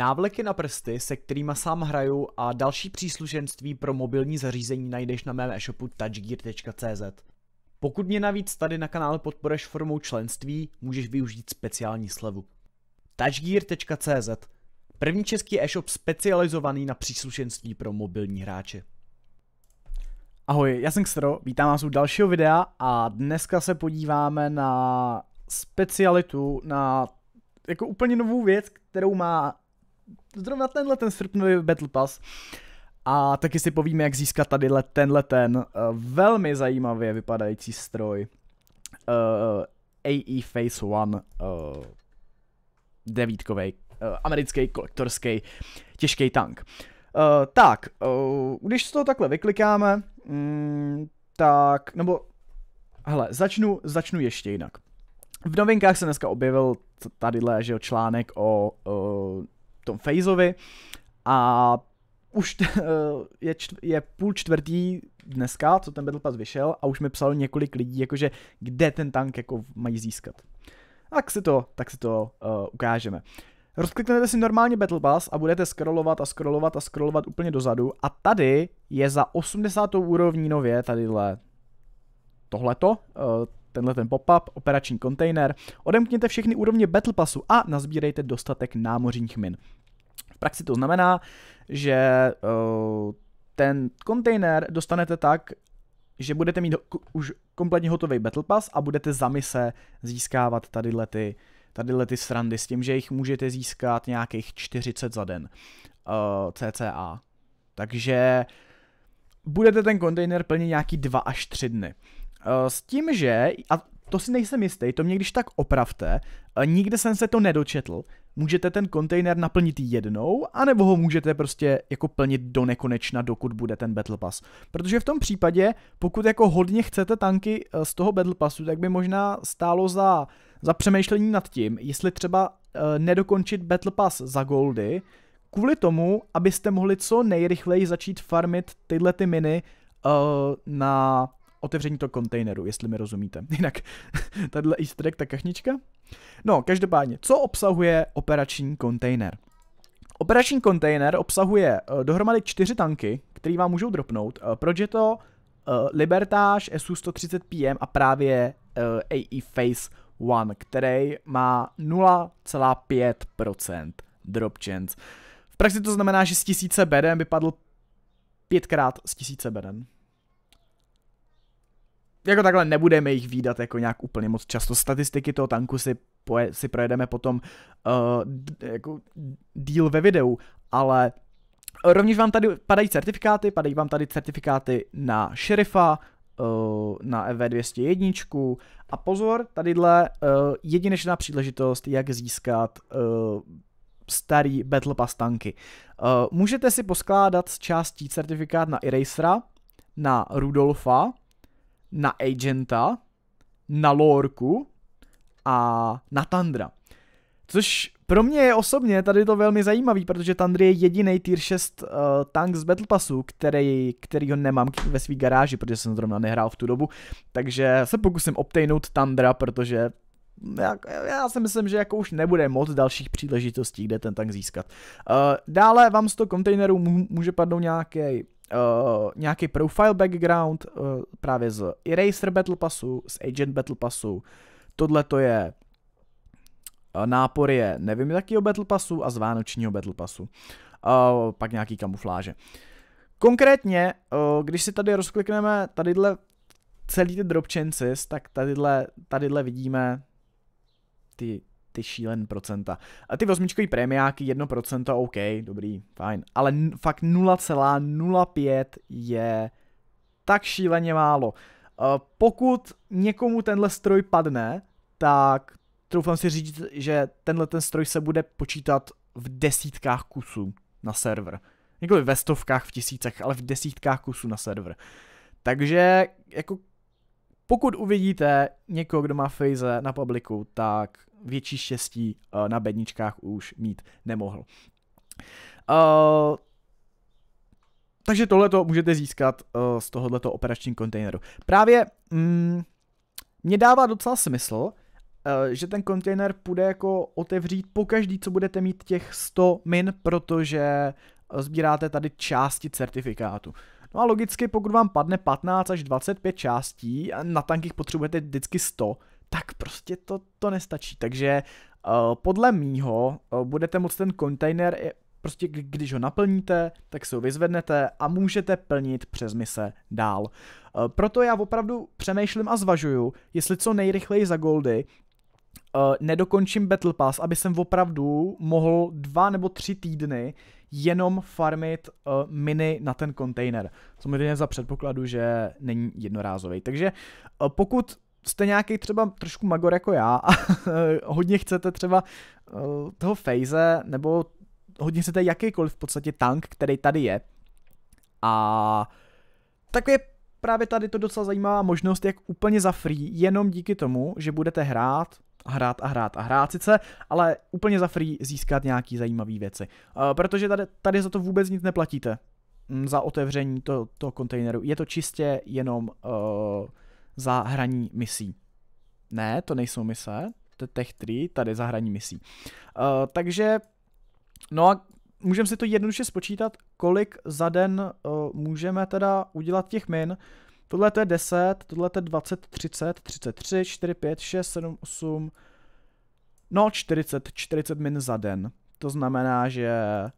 Návleky na prsty, se kterými sám hraju a další příslušenství pro mobilní zařízení najdeš na mém e-shopu touchgear.cz. Pokud mě navíc tady na kanále podporeš formou členství, můžeš využít speciální slevu. touchgear.cz První český e-shop specializovaný na příslušenství pro mobilní hráče. Ahoj, já jsem Xtro, vítám vás u dalšího videa a dneska se podíváme na specialitu, na jako úplně novou věc, kterou má zrovna tenhle ten srpnový Battle Pass. A taky si povíme, jak získat tady tenhle ten uh, velmi zajímavě vypadající stroj. Uh, eh, AE Phase 1 uh, eh, devítkový uh, americký kolektorský těžký tank. Uh, tak, uh, když to takhle vyklikáme, mm, tak, nebo, hele, začnu, začnu ještě jinak. V novinkách se dneska objevil tadyhle, že jo, článek o, o tom Fejzovi a už t, je, čtv, je půl čtvrtý dneska, co ten Battle Pass vyšel a už mi psalo několik lidí, jakože kde ten tank jako mají získat. Tak si to, tak si to uh, ukážeme. Rozkliknete si normálně Battle Pass a budete scrollovat a scrollovat a scrollovat úplně dozadu a tady je za 80. úrovní nově tadyhle tohleto, uh, tenhle ten pop-up, operační kontejner, odemkněte všechny úrovně Battle Passu a nazbírejte dostatek námořních min. V praxi to znamená, že eh, ten kontejner dostanete tak, že budete mít už kompletně hotový Battle Pass a budete za mise získávat tadyhle ty, tadyhle ty srandy s tím, že jich můžete získat nějakých 40 za den uh, eh, CCA. Takže budete ten kontejner plnit nějaký 2 až 3 dny. Uh, s tím, že, a to si nejsem jistý, to mě když tak opravte, nikde jsem se to nedočetl. Můžete ten kontejner naplnit jednou, anebo ho můžete prostě jako plnit do nekonečna, dokud bude ten Battle Pass. Protože v tom případě, pokud jako hodně chcete tanky eh, z toho Battle Passu, tak by možná stálo za, za přemýšlení nad tím, jestli třeba eh, nedokončit Battle Pass za goldy, kvůli tomu, abyste mohli co nejrychleji začít farmit tyhle ty miny uh, na otevření toho kontejneru, jestli mi rozumíte. Jinak, tadyhle easter egg, ta kachnička. No, každopádně, co obsahuje operační kontejner? Operační kontejner obsahuje uh, dohromady čtyři tanky, které vám můžou dropnout. Uh, proč je to uh, Libertáž, SU-130 PM a právě uh, AE Phase 1, který má 0,5% drop chance. V praxi to znamená, že z tisíce beden padl pětkrát z tisíce beden jako takhle nebudeme jich výdat jako nějak úplně moc často. Statistiky toho tanku si, poje, si projedeme potom uh, jako díl ve videu, ale rovněž vám tady padají certifikáty, padají vám tady certifikáty na šerifa, uh, na EV201 a pozor, tadyhle uh, jedinečná příležitost, jak získat uh, starý Battle Pass tanky. Uh, můžete si poskládat z částí certifikát na Erasera, na Rudolfa, na Agenta, na Lorku a na Tandra. Což pro mě je osobně tady to velmi zajímavý, protože Tandry je jediný tier 6 uh, eh, tank z Battle Passu, který, který ho nemám ve své garáži, protože jsem zrovna nehrál v tu dobu. Takže se pokusím obtejnout Tandra, protože já, já si myslím, že jako už nebude moc dalších příležitostí, kde ten tank získat. Uh, dále vám z toho kontejneru může padnout nějaký uh, nějaký profile background uh, právě z Eraser Battle Passu, z Agent Battle Passu. Tohle to je uh, nápor je nevím jakýho Battle Passu a z Vánočního Battle Passu. Uh, pak nějaký kamufláže. Konkrétně, uh, když si tady rozklikneme tadyhle celý ty drop chances, tak tadyhle, tadyhle vidíme ty ty šílen procenta. A ty osmičkový prémiáky 1%, OK, dobrý, fajn. Ale fakt 0,05 je tak šíleně málo. Eh, pokud někomu tenhle stroj padne, tak troufám si říct, že tenhle ten stroj se bude počítat v desítkách kusů na server. Nikoli ve stovkách, v tisícech, ale v desítkách kusů na server. Takže jako pokud uvidíte někoho, kdo má fejze na publiku, tak větší štěstí uh, na bedničkách už mít nemohl. Uh, takže tohle to můžete získat uh, z tohoto operačního kontejneru. Právě mm, mě dává docela smysl, uh, že ten kontejner půjde jako otevřít po každý, co budete mít těch 100 min, protože sbíráte tady části certifikátu. No a logicky, pokud vám padne 15 až 25 částí a na tankích potřebujete vždycky 100, tak prostě to, to nestačí. Takže uh, podle mýho uh, budete moct ten kontejner, eh, prostě když ho naplníte, tak se ho vyzvednete a můžete plnit přes mise dál. Uh, proto já opravdu přemýšlím a zvažuju, jestli co nejrychleji za goldy nedokončím Battle Pass, aby jsem opravdu mohl dva nebo tři týdny jenom farmit uh, miny na ten kontejner. Samozřejmě za předpokladu, že není jednorázový. Takže uh, pokud jste nějaký třeba trošku magor jako já a hodně chcete třeba uh, toho phase nebo hodně chcete jakýkoliv v podstatě tank, který tady je a tak je právě tady to docela zajímavá možnost, jak úplně za free, jenom díky tomu, že budete hrát a hrát a hrát a hrát sice, ale úplně za free získat nějaký zajímavé věci. Uh, protože tady, tady za to vůbec nic neplatíte, mm, za otevření to, toho kontejneru. Je to čistě jenom uh, za hraní misí. Ne, to nejsou mise, to je Tech 3, tady za hraní misí. Uh, takže, no a můžeme si to jednoduše spočítat, kolik za den uh, můžeme teda udělat těch min. Tohle to je 10, tohle to je 20, 30, 33, 4, 5, 6, 7, 8, no 40, 40 min za den. To znamená, že eh,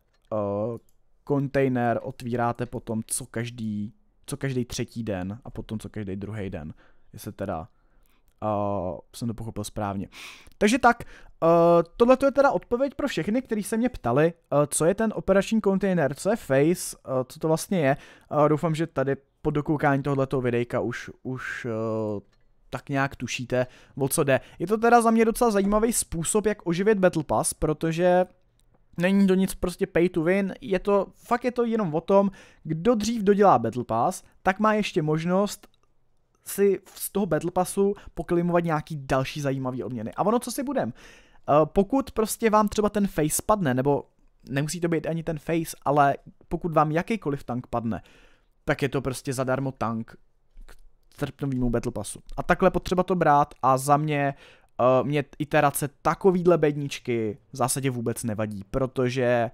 kontejner uh, otvíráte potom co každý, co každý třetí den a potom co každý druhý den. Jestli teda uh, jsem to pochopil správně. Takže tak, uh, tohle je teda odpověď pro všechny, kteří se mě ptali, uh, co je ten operační kontejner, co je Face, uh, co to vlastně je. Uh, doufám, že tady po dokoukání tohoto videjka už, už uh, tak nějak tušíte, o co jde. Je to teda za mě docela zajímavý způsob, jak oživit Battle Pass, protože není to nic prostě pay to win, je to, fakt je to jenom o tom, kdo dřív dodělá Battle Pass, tak má ještě možnost si z toho Battle Passu poklimovat nějaký další zajímavý odměny. A ono, co si budem? Eh, pokud prostě vám třeba ten face padne, nebo nemusí to být ani ten face, ale pokud vám jakýkoliv tank padne, tak je to prostě zadarmo tank k srpnovému Battle Passu. A takhle potřeba to brát a za mě uh, mě iterace takovýhle bedničky v zásadě vůbec nevadí, protože eh,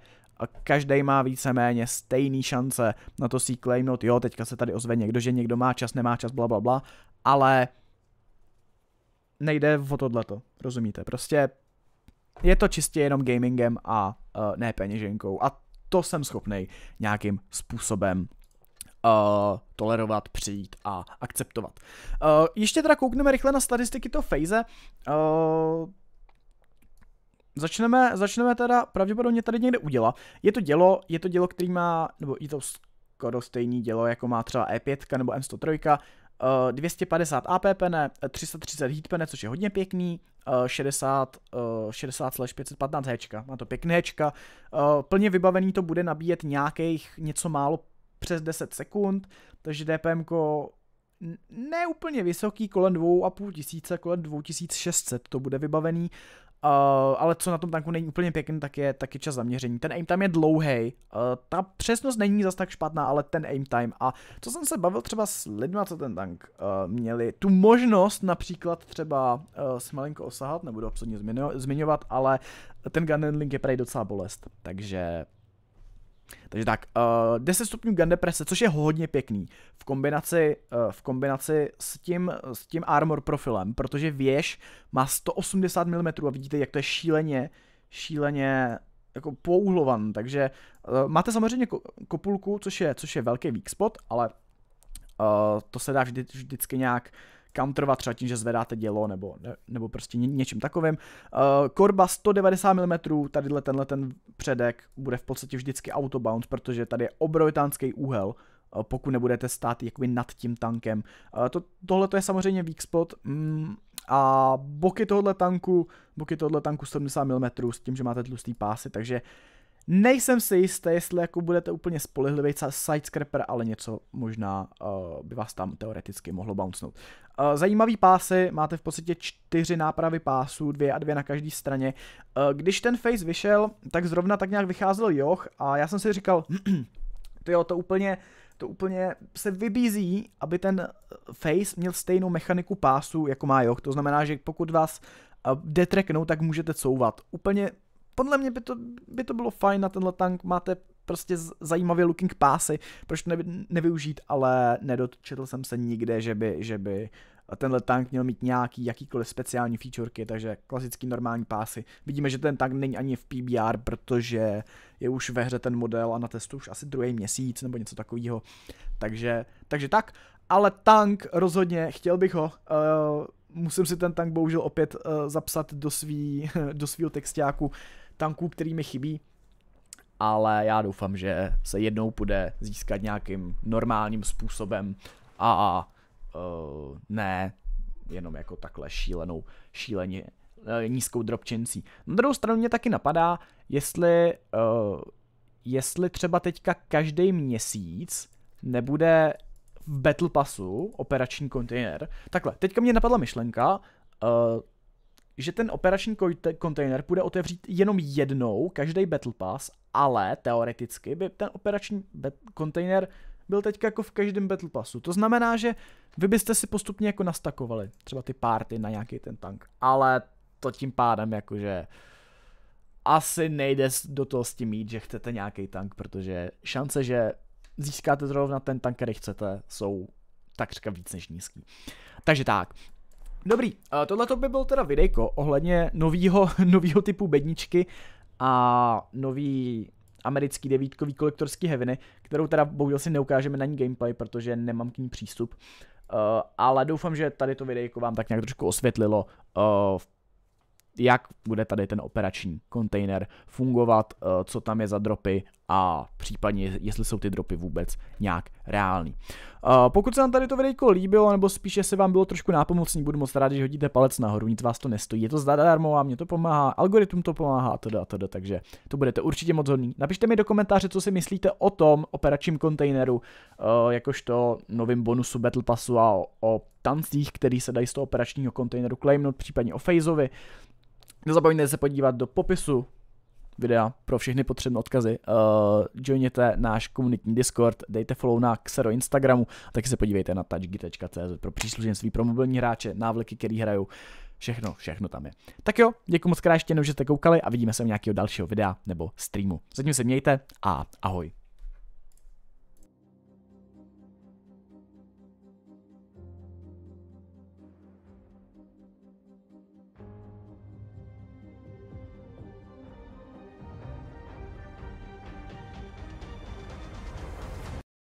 každý má víceméně stejný šance na to si claimnout, jo, teďka se tady ozve někdo, že někdo má čas, nemá čas, bla, bla, bla, ale nejde o tohleto, rozumíte? Prostě je to čistě jenom gamingem a uh, ne peněženkou a to jsem schopnej nějakým způsobem uh, tolerovat, přijít a akceptovat. Uh, ještě teda koukneme rychle na statistiky to faze. Uh, začneme, začneme teda pravděpodobně tady někde udělat. Je to dělo, je to dělo, který má, nebo je to skoro stejný dělo, jako má třeba E5 nebo M103, uh, 250 AP pene, 330 pene, což je hodně pěkný, uh, 60, uh, 60 515 Hčka, má to pěkné Hčka. Plně vybavený to bude nabíjet nějakých něco málo přes 10 sekund, takže DPM ne úplně vysoký, kolem 2,5 tisíce, kolem 2600 to bude vybavený, Uh, ale co na tom tanku není úplně pěkný, tak je taky čas zaměření. Ten aim time je dlouhý, uh, ta přesnost není zas tak špatná, ale ten aim time. A co jsem se bavil třeba s lidmi, co ten tank uh, měli, tu možnost například třeba uh, s malinko osahat, nebudu absolutně zmiňovat, ale ten gun handling je prej docela bolest, takže takže tak, uh, eh, 10 stupňů gun deprese, což je hodně pěkný v kombinaci, uh, v kombinaci s, tím, s tím armor profilem, protože věž má 180 mm a vidíte, jak to je šíleně, šíleně jako pouhlovan, takže uh, máte samozřejmě ko- kopulku, což je, což je velký weak spot, ale uh, to se dá vždy, vždycky nějak uh, counterovat třeba tím, že zvedáte dělo nebo, ne, nebo prostě ně, něčím takovým. Uh, korba 190 mm, tadyhle tenhle ten předek bude v podstatě vždycky autobound, protože tady je obrovitánský úhel, uh, pokud nebudete stát jakoby nad tím tankem. Uh, to, tohle je samozřejmě weak spot mm, a boky tohohle tanku, boky tohohle tanku 70 mm s tím, že máte tlustý pásy, takže uh, Nejsem si jistý, jestli jako budete úplně spolehlivý sidescraper, ale něco možná uh, by vás tam teoreticky mohlo bouncnout. Uh, zajímavý pásy, máte v podstatě čtyři nápravy pásů, dvě a dvě na každé straně. Uh, když ten face vyšel, tak zrovna tak nějak vycházel Joch a já jsem si říkal, to jo, to úplně, to úplně se vybízí, aby ten face měl stejnou mechaniku pásu, jako má Joch. To znamená, že pokud vás detreknou, tak můžete couvat. Úplně podle mě by to, by to bylo fajn na tenhle tank, máte prostě zajímavě looking pásy, proč to nevyužít, ale nedočetl jsem se nikde, že by, že by tenhle tank měl mít nějaký jakýkoliv speciální featureky, takže klasický normální pásy. Vidíme, že ten tank není ani v PBR, protože je už ve hře ten model a na testu už asi druhý měsíc nebo něco takového. Takže, takže tak, ale tank rozhodně, chtěl bych ho, uh, musím si ten tank bohužel opět uh, zapsat do, svý, do svýho textáku. Uh, tanků, který mi chybí, ale já doufám, že se jednou bude získat nějakým normálním způsobem a uh, ne jenom jako takhle šílenou, šíleně uh, nízkou dropčincí. Na druhou stranu mě taky napadá, jestli, uh, jestli třeba teďka každý měsíc nebude v Battle Passu operační kontejner. Takhle, teďka mě napadla myšlenka, uh, že ten operační kontejner bude otevřít jenom jednou každý Battle Pass, ale teoreticky by ten operační kontejner byl teď jako v každém Battle Passu. To znamená, že vy byste si postupně jako nastakovali třeba ty párty na nějaký ten tank, ale to tím pádem jakože asi nejde do toho s tím mít, že chcete nějaký tank, protože šance, že získáte zrovna ten tank, který chcete, jsou takřka víc než nízký. Takže tak, Dobrý, eh, tohle by bylo teda videjko ohledně novýho, novýho typu bedničky a nový americký devítkový kolektorský heviny, kterou teda bohužel si neukážeme na ní gameplay, protože nemám k ní přístup. Uh, ale doufám, že tady to videjko vám tak nějak trošku osvětlilo uh, v jak bude tady ten operační kontejner fungovat, eh, co tam je za dropy a případně jestli jsou ty dropy vůbec nějak reální. Eh, pokud se vám tady to videjko líbilo, nebo spíše se vám bylo trošku nápomocný, budu moc rád, že hodíte palec nahoru, nic vás to nestojí, je to zadarmo a mě to pomáhá, algoritm to pomáhá a teda, teda, takže to budete určitě moc hodný. Napište mi do komentáře, co si myslíte o tom operačním kontejneru, eh, jakožto novým bonusu Battle Passu a o, tancích, který se dají z toho operačního kontejneru claimnout, případně o Fazeovi. Nezapomeňte se podívat do popisu videa pro všechny potřebné odkazy. Uh, eh, joiněte náš komunitní Discord, dejte follow na Xero Instagramu, a taky se podívejte na touchgy.cz pro příslušenství pro mobilní hráče, návleky, který hrajou, všechno, všechno tam je. Tak jo, děkuji moc krát ještě že jste koukali a vidíme se u nějakého dalšího videa nebo streamu. Zatím se mějte a ahoj.